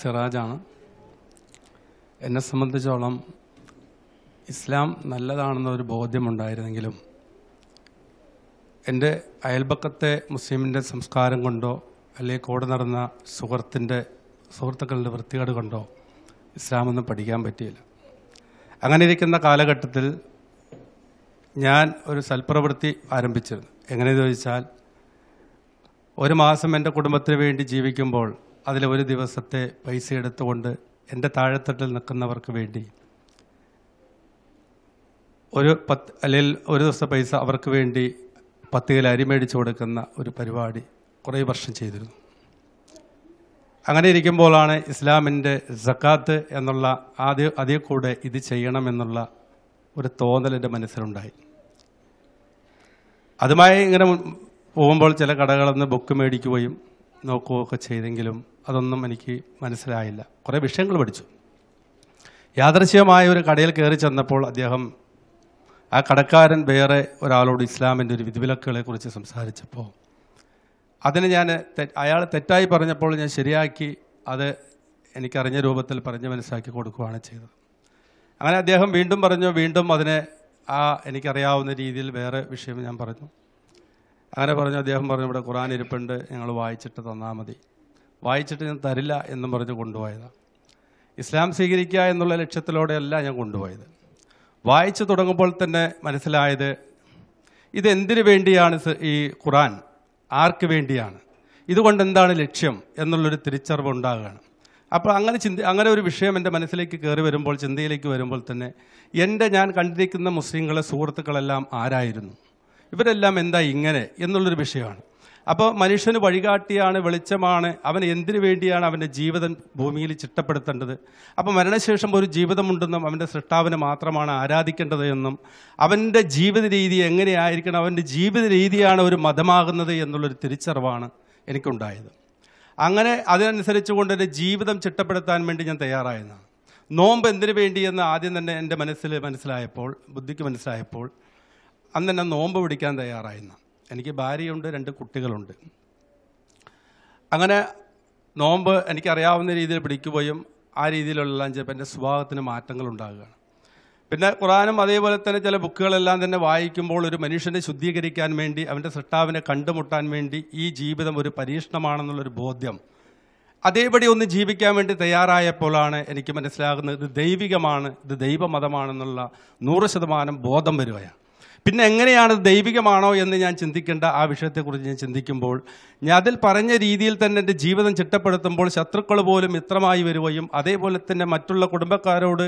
സിറാജാണ് എന്നെ സംബന്ധിച്ചോളം ഇസ്ലാം നല്ലതാണെന്നൊരു ബോധ്യമുണ്ടായിരുന്നെങ്കിലും എൻ്റെ അയൽപക്കത്തെ മുസ്ലിമിൻ്റെ സംസ്കാരം കൊണ്ടോ അല്ലെങ്കിൽ കൂടെ നടന്ന സുഹൃത്തിൻ്റെ സുഹൃത്തുക്കളുടെ വൃത്തികേട് കൊണ്ടോ ഇസ്ലാമൊന്നും പഠിക്കാൻ പറ്റിയില്ല അങ്ങനെ ഇരിക്കുന്ന കാലഘട്ടത്തിൽ ഞാൻ ഒരു സൽപ്രവൃത്തി ആരംഭിച്ചിരുന്നു എങ്ങനെ ചോദിച്ചാൽ ഒരു മാസം എൻ്റെ കുടുംബത്തിന് വേണ്ടി ജീവിക്കുമ്പോൾ അതിൽ ഒരു ദിവസത്തെ പൈസ എടുത്തുകൊണ്ട് എൻ്റെ താഴെത്തട്ടിൽ നിൽക്കുന്നവർക്ക് വേണ്ടി ഒരു പത്ത് അല്ലെങ്കിൽ ഒരു ദിവസത്തെ പൈസ അവർക്ക് വേണ്ടി പത്ത് കിലോ അരി മേടിച്ചു കൊടുക്കുന്ന ഒരു പരിപാടി കുറേ വർഷം ചെയ്തിരുന്നു അങ്ങനെ ഇരിക്കുമ്പോഴാണ് ഇസ്ലാമിൻ്റെ ജക്കാത്ത് എന്നുള്ള ആദ്യ അതിൽ കൂടെ ഇത് ചെയ്യണമെന്നുള്ള ഒരു തോന്നൽ എൻ്റെ മനസ്സിലുണ്ടായി അതുമായി ഇങ്ങനെ പോകുമ്പോൾ ചില കടകളിൽ നിന്ന് ബുക്ക് മേടിക്കുകയും നോക്കുകയൊക്കെ ചെയ്തെങ്കിലും അതൊന്നും എനിക്ക് മനസ്സിലായില്ല കുറേ വിഷയങ്ങൾ പഠിച്ചു യാദർശികമായ ഒരു കടയിൽ കയറി ചെന്നപ്പോൾ അദ്ദേഹം ആ കടക്കാരൻ വേറെ ഒരാളോട് ഇസ്ലാമിൻ്റെ ഒരു വിധിവിലക്കുകളെ കുറിച്ച് സംസാരിച്ചപ്പോൾ അതിന് ഞാൻ അയാൾ തെറ്റായി പറഞ്ഞപ്പോൾ ഞാൻ ശരിയാക്കി അത് എനിക്കറിഞ്ഞ രൂപത്തിൽ പറഞ്ഞ് മനസ്സിലാക്കി കൊടുക്കുകയാണ് ചെയ്തത് അങ്ങനെ അദ്ദേഹം വീണ്ടും പറഞ്ഞു വീണ്ടും അതിനെ ആ എനിക്കറിയാവുന്ന രീതിയിൽ വേറെ വിഷയം ഞാൻ പറഞ്ഞു അങ്ങനെ പറഞ്ഞു അദ്ദേഹം പറഞ്ഞു ഇവിടെ ഖുറാൻ ഇരിപ്പുണ്ട് ഞങ്ങൾ വായിച്ചിട്ട് തന്നാൽ മതി വായിച്ചിട്ട് ഞാൻ തരില്ല എന്നും പറഞ്ഞ് കൊണ്ടുപോയതാണ് ഇസ്ലാം സ്വീകരിക്കുക എന്നുള്ള ലക്ഷ്യത്തിലൂടെയല്ല ഞാൻ കൊണ്ടുപോയത് വായിച്ചു തുടങ്ങുമ്പോൾ തന്നെ മനസ്സിലായത് ഇതെന്തിനു വേണ്ടിയാണ് ഈ ഖുറാൻ ആർക്ക് വേണ്ടിയാണ് ഇതുകൊണ്ട് എന്താണ് ലക്ഷ്യം എന്നുള്ളൊരു തിരിച്ചറിവ് ഉണ്ടാകുകയാണ് അപ്പോൾ അങ്ങനെ ചിന്തി അങ്ങനെ ഒരു വിഷയം എൻ്റെ മനസ്സിലേക്ക് കയറി വരുമ്പോൾ ചിന്തയിലേക്ക് വരുമ്പോൾ തന്നെ എൻ്റെ ഞാൻ കണ്ടിരിക്കുന്ന മുസ്ലിങ്ങളെ സുഹൃത്തുക്കളെല്ലാം ആരായിരുന്നു ഇവരെല്ലാം എന്താ ഇങ്ങനെ എന്നുള്ളൊരു വിഷയമാണ് അപ്പോൾ മനുഷ്യന് വഴികാട്ടിയാണ് വെളിച്ചമാണ് അവൻ എന്തിനു വേണ്ടിയാണ് അവൻ്റെ ജീവിതം ഭൂമിയിൽ ചിട്ടപ്പെടുത്തേണ്ടത് അപ്പോൾ മരണശേഷം ഒരു ജീവിതമുണ്ടെന്നും അവൻ്റെ സൃഷ്ടാവിനെ മാത്രമാണ് ആരാധിക്കേണ്ടത് എന്നും അവൻ്റെ ജീവിത രീതി എങ്ങനെയായിരിക്കണം അവൻ്റെ ജീവിത രീതിയാണ് ഒരു മതമാകുന്നത് എന്നുള്ളൊരു തിരിച്ചറിവാണ് എനിക്കുണ്ടായത് അങ്ങനെ അതിനനുസരിച്ച് കൊണ്ട് എൻ്റെ ജീവിതം ചിട്ടപ്പെടുത്താൻ വേണ്ടി ഞാൻ തയ്യാറായതാണ് നോമ്പ് എന്തിനു വേണ്ടിയെന്ന് ആദ്യം തന്നെ എൻ്റെ മനസ്സിൽ മനസ്സിലായപ്പോൾ ബുദ്ധിക്ക് മനസ്സിലായപ്പോൾ അന്ന് എന്നെ നോമ്പ് പിടിക്കാൻ തയ്യാറായിരുന്നു എനിക്ക് ഭാര്യയുണ്ട് രണ്ട് കുട്ടികളുണ്ട് അങ്ങനെ നോമ്പ് എനിക്കറിയാവുന്ന രീതിയിൽ പിടിക്കുകയും ആ രീതിയിലുള്ളതെല്ലാം ചിലപ്പോൾ എൻ്റെ സ്വഭാവത്തിന് മാറ്റങ്ങൾ ഉണ്ടാകുകയാണ് പിന്നെ ഖുറാനും അതേപോലെ തന്നെ ചില ബുക്കുകളെല്ലാം തന്നെ വായിക്കുമ്പോൾ ഒരു മനുഷ്യനെ ശുദ്ധീകരിക്കാൻ വേണ്ടി അവൻ്റെ സൃഷ്ടാവിനെ കണ്ടുമുട്ടാൻ വേണ്ടി ഈ ജീവിതം ഒരു പരീക്ഷണമാണെന്നുള്ളൊരു ബോധ്യം അതേപടി ഒന്ന് ജീവിക്കാൻ വേണ്ടി തയ്യാറായപ്പോഴാണ് എനിക്ക് മനസ്സിലാകുന്നത് ഇത് ദൈവികമാണ് ഇത് ദൈവമതമാണെന്നുള്ള നൂറ് ശതമാനം ബോധം വരികയാണ് പിന്നെ എങ്ങനെയാണ് ദൈവികമാണോ എന്ന് ഞാൻ ചിന്തിക്കേണ്ട ആ വിഷയത്തെക്കുറിച്ച് ഞാൻ ചിന്തിക്കുമ്പോൾ ഞാൻ അതിൽ പറഞ്ഞ രീതിയിൽ തന്നെ എൻ്റെ ജീവിതം ചിട്ടപ്പെടുത്തുമ്പോൾ ശത്രുക്കൾ പോലും മിത്രമായി വരികയും അതേപോലെ തന്നെ മറ്റുള്ള കുടുംബക്കാരോട്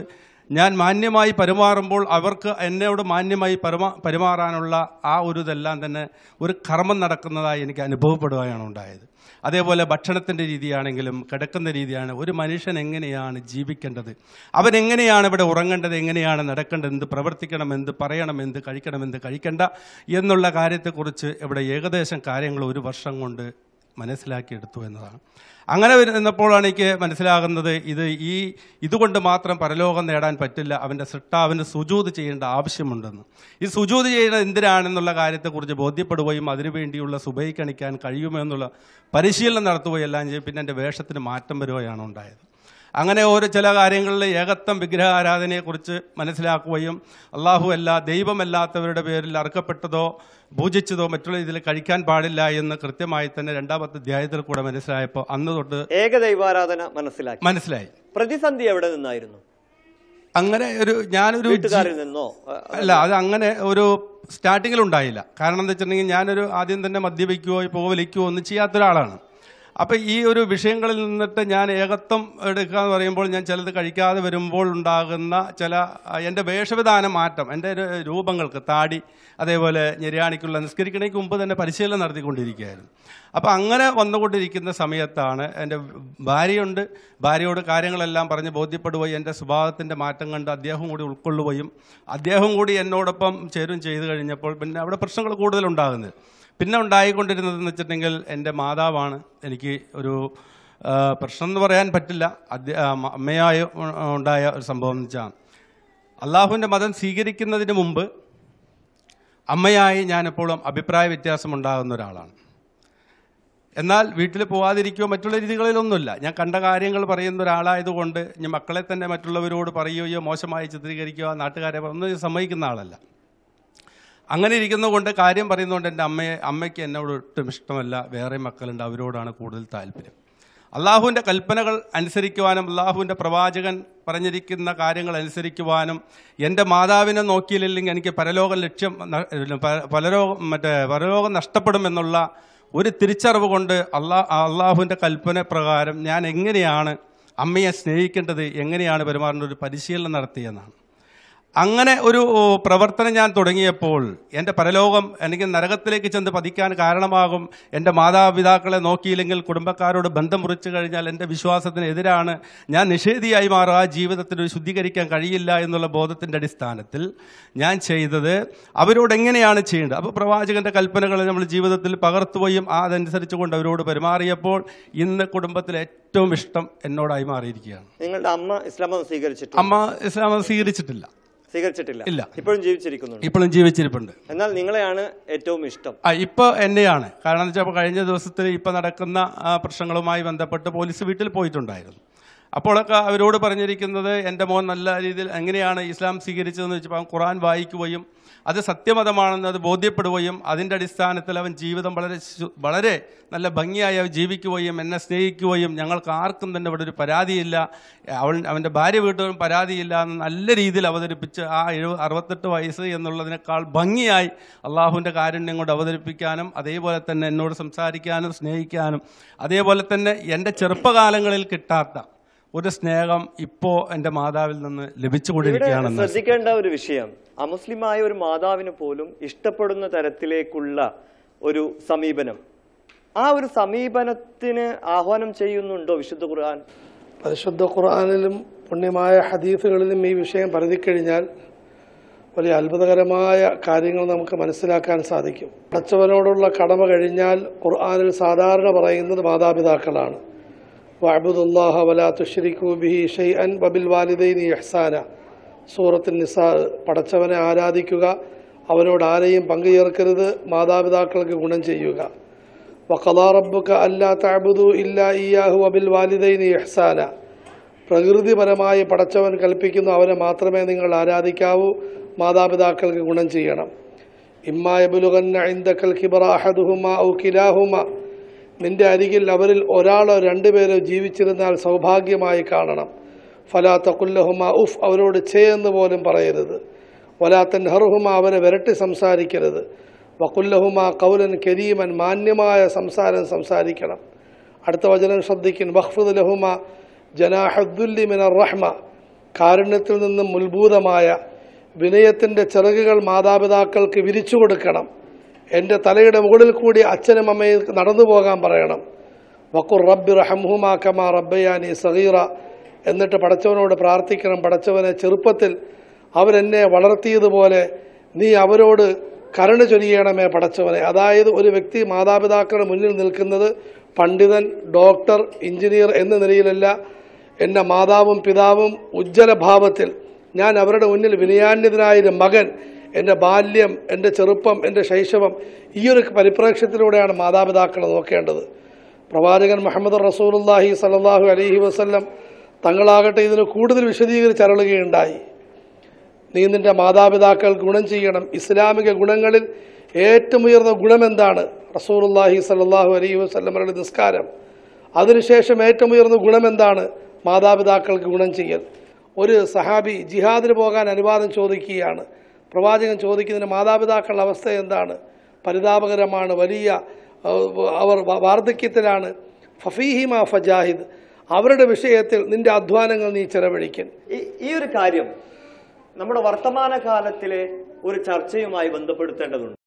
ഞാൻ മാന്യമായി പെരുമാറുമ്പോൾ അവർക്ക് എന്നോട് മാന്യമായി പെരുമാ പെരുമാറാനുള്ള ആ ഒരു ഇതെല്ലാം തന്നെ ഒരു കർമ്മം നടക്കുന്നതായി എനിക്ക് അനുഭവപ്പെടുകയാണ് ഉണ്ടായത് അതേപോലെ ഭക്ഷണത്തിൻ്റെ രീതിയാണെങ്കിലും കിടക്കുന്ന രീതിയാണ് ഒരു മനുഷ്യൻ എങ്ങനെയാണ് ജീവിക്കേണ്ടത് അവനെങ്ങനെയാണ് ഇവിടെ ഉറങ്ങേണ്ടത് എങ്ങനെയാണ് നടക്കേണ്ടത് എന്ത് പ്രവർത്തിക്കണം എന്ത് പറയണം എന്ത് കഴിക്കണം എന്ത് കഴിക്കണ്ട എന്നുള്ള കാര്യത്തെക്കുറിച്ച് ഇവിടെ ഏകദേശം കാര്യങ്ങൾ ഒരു വർഷം കൊണ്ട് മനസ്സിലാക്കിയെടുത്തു എന്നതാണ് അങ്ങനെ വരുന്നപ്പോഴാണ് എനിക്ക് മനസ്സിലാകുന്നത് ഇത് ഈ ഇതുകൊണ്ട് മാത്രം പരലോകം നേടാൻ പറ്റില്ല അവൻ്റെ സൃഷ്ടാവിന് സുജൂത് ചെയ്യേണ്ട ആവശ്യമുണ്ടെന്ന് ഈ സുജൂത് ചെയ്യേണ്ടത് എന്തിനാണെന്നുള്ള കാര്യത്തെക്കുറിച്ച് ബോധ്യപ്പെടുകയും അതിനുവേണ്ടിയുള്ള സുബൈ കണിക്കാൻ കഴിയുമോ എന്നുള്ള പരിശീലനം നടത്തുകയെല്ലാം ചെയ്യും പിന്നെ എൻ്റെ വേഷത്തിന് മാറ്റം വരികയാണ് ഉണ്ടായത് അങ്ങനെ ഒരു ചില കാര്യങ്ങളിൽ ഏകത്വം വിഗ്രഹാരാധനയെക്കുറിച്ച് മനസ്സിലാക്കുകയും അള്ളാഹുവല്ല ദൈവമല്ലാത്തവരുടെ പേരിൽ അർക്കപ്പെട്ടതോ പൂജിച്ചതോ മറ്റുള്ള ഇതിൽ കഴിക്കാൻ പാടില്ല എന്ന് കൃത്യമായി തന്നെ രണ്ടാമത്തെ അധ്യായത്തിൽ കൂടെ മനസ്സിലായപ്പോൾ അന്ന് തൊട്ട് ഏകദൈവാരാധന മനസ്സിലായി മനസ്സിലായി പ്രതിസന്ധി എവിടെ നിന്നായിരുന്നു അങ്ങനെ ഒരു ഞാനൊരു നിന്നോ അല്ല അത് അങ്ങനെ ഒരു സ്റ്റാർട്ടിങ്ങിൽ ഉണ്ടായില്ല കാരണം എന്താ വെച്ചിട്ടുണ്ടെങ്കിൽ ഞാനൊരു ആദ്യം തന്നെ മദ്യപിക്കുകയോ പോവലിക്കുകയോ ഒന്നും ചെയ്യാത്ത ഒരാളാണ് അപ്പോൾ ഈ ഒരു വിഷയങ്ങളിൽ നിന്നിട്ട് ഞാൻ ഏകത്വം എടുക്കുക എന്ന് പറയുമ്പോൾ ഞാൻ ചിലത് കഴിക്കാതെ വരുമ്പോൾ ഉണ്ടാകുന്ന ചില എൻ്റെ വേഷവിധാന മാറ്റം എൻ്റെ രൂപങ്ങൾക്ക് താടി അതേപോലെ ഞെരിയാണിക്കുള്ള നിസ്കരിക്കണേക്ക് മുമ്പ് തന്നെ പരിശീലനം നടത്തിക്കൊണ്ടിരിക്കുകയായിരുന്നു അപ്പോൾ അങ്ങനെ വന്നുകൊണ്ടിരിക്കുന്ന സമയത്താണ് എൻ്റെ ഭാര്യയുണ്ട് ഭാര്യയോട് കാര്യങ്ങളെല്ലാം പറഞ്ഞ് ബോധ്യപ്പെടുകയും എൻ്റെ സ്വഭാവത്തിൻ്റെ മാറ്റം കണ്ട് അദ്ദേഹം കൂടി ഉൾക്കൊള്ളുകയും അദ്ദേഹം കൂടി എന്നോടൊപ്പം ചേരും ചെയ്തു കഴിഞ്ഞപ്പോൾ പിന്നെ അവിടെ പ്രശ്നങ്ങൾ കൂടുതലുണ്ടാകുന്നത് പിന്നെ എന്ന് വെച്ചിട്ടുണ്ടെങ്കിൽ എൻ്റെ മാതാവാണ് എനിക്ക് ഒരു പ്രശ്നം എന്ന് പറയാൻ പറ്റില്ല അമ്മയായ ഉണ്ടായ ഒരു സംഭവം എന്ന് വെച്ചാൽ അള്ളാഹുവിൻ്റെ മതം സ്വീകരിക്കുന്നതിന് മുമ്പ് അമ്മയായി ഞാനെപ്പോഴും അഭിപ്രായ വ്യത്യാസം ഉണ്ടാകുന്ന ഒരാളാണ് എന്നാൽ വീട്ടിൽ പോവാതിരിക്കുകയോ മറ്റുള്ള രീതികളിലൊന്നുമില്ല ഞാൻ കണ്ട കാര്യങ്ങൾ പറയുന്ന ഒരാളായതുകൊണ്ട് ഞാൻ മക്കളെ തന്നെ മറ്റുള്ളവരോട് പറയുകയോ മോശമായി ചിത്രീകരിക്കുകയോ നാട്ടുകാരെ ഒന്നും സമ്മതിക്കുന്ന ആളല്ല അങ്ങനെ ഇരിക്കുന്നതുകൊണ്ട് കാര്യം പറയുന്നതുകൊണ്ട് എൻ്റെ അമ്മയെ അമ്മയ്ക്ക് എന്നോട് ഒട്ടും ഇഷ്ടമല്ല വേറെ മക്കളുണ്ട് അവരോടാണ് കൂടുതൽ താല്പര്യം അള്ളാഹുവിൻ്റെ കൽപ്പനകൾ അനുസരിക്കുവാനും അള്ളാഹുവിൻ്റെ പ്രവാചകൻ പറഞ്ഞിരിക്കുന്ന കാര്യങ്ങൾ അനുസരിക്കുവാനും എൻ്റെ മാതാവിനെ നോക്കിയില്ലെങ്കിൽ എനിക്ക് പരലോക ലക്ഷ്യം പലരോഗം മറ്റേ പരലോകം നഷ്ടപ്പെടുമെന്നുള്ള ഒരു തിരിച്ചറിവ് കൊണ്ട് അള്ളാ അള്ളാഹുവിൻ്റെ കൽപ്പന പ്രകാരം ഞാൻ എങ്ങനെയാണ് അമ്മയെ സ്നേഹിക്കേണ്ടത് എങ്ങനെയാണ് പെരുമാറേണ്ട ഒരു പരിശീലനം നടത്തിയെന്നാണ് അങ്ങനെ ഒരു പ്രവർത്തനം ഞാൻ തുടങ്ങിയപ്പോൾ എൻ്റെ പരലോകം അല്ലെങ്കിൽ നരകത്തിലേക്ക് ചെന്ന് പതിക്കാൻ കാരണമാകും എൻ്റെ മാതാപിതാക്കളെ നോക്കിയില്ലെങ്കിൽ കുടുംബക്കാരോട് ബന്ധം മുറിച്ചു കഴിഞ്ഞാൽ എൻ്റെ വിശ്വാസത്തിന് ഞാൻ നിഷേധിയായി മാറുക ആ ജീവിതത്തിന് ശുദ്ധീകരിക്കാൻ കഴിയില്ല എന്നുള്ള ബോധത്തിൻ്റെ അടിസ്ഥാനത്തിൽ ഞാൻ ചെയ്തത് അവരോട് എങ്ങനെയാണ് ചെയ്യേണ്ടത് അപ്പോൾ പ്രവാചകൻ്റെ കൽപ്പനകളെ നമ്മൾ ജീവിതത്തിൽ പകർത്തുകയും അതനുസരിച്ച് കൊണ്ട് അവരോട് പെരുമാറിയപ്പോൾ ഇന്ന് കുടുംബത്തിൽ ഏറ്റവും ഇഷ്ടം എന്നോടായി മാറിയിരിക്കുകയാണ് നിങ്ങളുടെ അമ്മ ഇസ്ലാമത സ്വീകരിച്ചിട്ടില്ല അമ്മ ഇസ്ലാമത സ്വീകരിച്ചിട്ടില്ല സ്വീകരിച്ചിട്ടില്ല ഇല്ല ഇപ്പോഴും ജീവിച്ചിരിക്കുന്നു ഇപ്പോഴും ജീവിച്ചിരിപ്പുണ്ട് എന്നാൽ നിങ്ങളെയാണ് ഏറ്റവും ഇഷ്ടം ഇപ്പൊ എന്നെയാണ് കാരണം എന്ന് വെച്ചാൽ കഴിഞ്ഞ ദിവസത്തിൽ ഇപ്പൊ നടക്കുന്ന പ്രശ്നങ്ങളുമായി ബന്ധപ്പെട്ട് പോലീസ് വീട്ടിൽ പോയിട്ടുണ്ടായിരുന്നു അപ്പോഴൊക്കെ അവരോട് പറഞ്ഞിരിക്കുന്നത് എൻ്റെ മോൻ നല്ല രീതിയിൽ എങ്ങനെയാണ് ഇസ്ലാം സ്വീകരിച്ചതെന്ന് വെച്ചപ്പോൾ ഖുറാൻ വായിക്കുകയും അത് സത്യമതമാണെന്ന് അത് ബോധ്യപ്പെടുകയും അതിൻ്റെ അടിസ്ഥാനത്തിൽ അവൻ ജീവിതം വളരെ വളരെ നല്ല ഭംഗിയായി അവൻ ജീവിക്കുകയും എന്നെ സ്നേഹിക്കുകയും ഞങ്ങൾക്ക് ആർക്കും തന്നെ ഇവിടെ ഒരു പരാതിയില്ല അവൻ അവൻ്റെ ഭാര്യ വീട്ടിലും പരാതിയില്ല എന്ന് നല്ല രീതിയിൽ അവതരിപ്പിച്ച് ആ എഴുപത് അറുപത്തെട്ട് വയസ്സ് എന്നുള്ളതിനേക്കാൾ ഭംഗിയായി അള്ളാഹുവിൻ്റെ കാരുണ്യം കൊണ്ട് അവതരിപ്പിക്കാനും അതേപോലെ തന്നെ എന്നോട് സംസാരിക്കാനും സ്നേഹിക്കാനും അതേപോലെ തന്നെ എൻ്റെ ചെറുപ്പകാലങ്ങളിൽ കിട്ടാത്ത ഒരു സ്നേഹം ഇപ്പോ എന്റെ മാതാവിൽ നിന്ന് ലഭിച്ചുകൊണ്ടിരിക്കുകയാണെന്ന് ശ്രദ്ധിക്കേണ്ട ഒരു വിഷയം അമുസ്ലിമായ ഒരു മാതാവിന് പോലും ഇഷ്ടപ്പെടുന്ന തരത്തിലേക്കുള്ള ഒരു സമീപനം ആ ഒരു സമീപനത്തിന് ആഹ്വാനം ചെയ്യുന്നുണ്ടോ വിശുദ്ധ ഖുർആൻ പരിശുദ്ധ ഖുർആാനിലും പുണ്യമായ ഹദീസുകളിലും ഈ വിഷയം കഴിഞ്ഞാൽ വലിയ അത്ഭുതകരമായ കാര്യങ്ങൾ നമുക്ക് മനസ്സിലാക്കാൻ സാധിക്കും അടച്ചവനോടുള്ള കടമ കഴിഞ്ഞാൽ ഖുർആാനിൽ സാധാരണ പറയുന്നത് മാതാപിതാക്കളാണ് വഅബുദുല്ലാഹ വലാ തുഷ്രിഖു ബിഹി ഷൈഅൻ വബിൽ വാലിദൈനി ഇഹ്സാന സൂറത്തിൽ നിസാർ പടച്ചവനെ ആരാധിക്കുക അവനോട് ആരെയും പങ്കുചേർക്കരുത് മാതാപിതാക്കൾക്ക് ഗുണം ചെയ്യുക വഖലാ റബ്ബുക അല്ലാ തഅബുദു ഇല്ലാ ഇയാഹു വബിൽ വാലിദൈനി ഇഹ്സാന പ്രകൃതിപരമായി പടച്ചവൻ കൽപ്പിക്കുന്നു അവനെ മാത്രമേ നിങ്ങൾ ആരാധിക്കാവൂ മാതാപിതാക്കൾക്ക് ഗുണം ചെയ്യണം ഇമ്മാ ഇന്ദക്കൽ ഇൻദക്കൽ അഹദുഹുമ ഔ കിലാഹുമാ നിന്റെ അരികിൽ അവരിൽ ഒരാളോ രണ്ടുപേരോ ജീവിച്ചിരുന്നാൽ സൗഭാഗ്യമായി കാണണം ഫലാ കുല്ലഹുമ ഉഫ് അവരോട് ചേ എന്ന് പോലും പറയരുത് വലാത്തൻ ഹർഹുമ അവരെ വിരട്ടി സംസാരിക്കരുത് വക്കുല്ലഹുമ കൗലൻ കരീമൻ മാന്യമായ സംസാരം സംസാരിക്കണം അടുത്ത വചനം ശ്രദ്ധിക്കൻ വഹ്ഫുദ് ലഹുമ ജനാഹദ്ദുല്ലി മിനർ റഹ്മ കാരുണ്യത്തിൽ നിന്നും മുൽഭൂതമായ വിനയത്തിൻ്റെ ചിറകുകൾ മാതാപിതാക്കൾക്ക് വിരിച്ചു കൊടുക്കണം എൻ്റെ തലയുടെ മുകളിൽ കൂടി അച്ഛനും അമ്മയും നടന്നു പോകാൻ പറയണം വക്കുർ റബ്ബി കമാ റബ്ബയാനി സഹീറ എന്നിട്ട് പടച്ചവനോട് പ്രാർത്ഥിക്കണം പടച്ചവനെ ചെറുപ്പത്തിൽ അവരെന്നെ വളർത്തിയതുപോലെ നീ അവരോട് കരുണ ചൊരിയണമേ പടച്ചവനെ അതായത് ഒരു വ്യക്തി മാതാപിതാക്കളുടെ മുന്നിൽ നിൽക്കുന്നത് പണ്ഡിതൻ ഡോക്ടർ എഞ്ചിനീയർ എന്ന നിലയിലല്ല എൻ്റെ മാതാവും പിതാവും ഭാവത്തിൽ ഞാൻ അവരുടെ മുന്നിൽ വിനയാന്യതനായൊരു മകൻ എൻ്റെ ബാല്യം എൻ്റെ ചെറുപ്പം എൻ്റെ ശൈശവം ഈ ഒരു പരിപ്രേക്ഷ്യത്തിലൂടെയാണ് മാതാപിതാക്കൾ നോക്കേണ്ടത് പ്രവാചകൻ മുഹമ്മദ് റസൂലുല്ലാഹി സലാഹു അലഹി വസ്ല്ലം തങ്ങളാകട്ടെ ഇതിന് കൂടുതൽ വിശദീകരിച്ച് അരളുകയുണ്ടായി നീ നിൻ്റെ മാതാപിതാക്കൾ ഗുണം ചെയ്യണം ഇസ്ലാമിക ഗുണങ്ങളിൽ ഏറ്റവും ഉയർന്ന ഗുണമെന്താണ് റസൂലുല്ലാഹി സലാഹു അലഹി വസ്ല്ലമരുടെ നിസ്കാരം അതിനുശേഷം ഏറ്റവും ഉയർന്ന ഗുണമെന്താണ് മാതാപിതാക്കൾക്ക് ഗുണം ചെയ്യൽ ഒരു സഹാബി ജിഹാദിന് പോകാൻ അനുവാദം ചോദിക്കുകയാണ് പ്രവാചകൻ ചോദിക്കുന്നതിന് മാതാപിതാക്കളുടെ അവസ്ഥ എന്താണ് പരിതാപകരമാണ് വലിയ അവർ വാർദ്ധക്യത്തിലാണ് ഫഫീഹിമ ഫജാഹിദ് അവരുടെ വിഷയത്തിൽ നിന്റെ അധ്വാനങ്ങൾ നീ ചെലവഴിക്കൻ ഈ ഒരു കാര്യം നമ്മുടെ വർത്തമാന കാലത്തിലെ ഒരു ചർച്ചയുമായി ബന്ധപ്പെടുത്തേണ്ടതുണ്ട്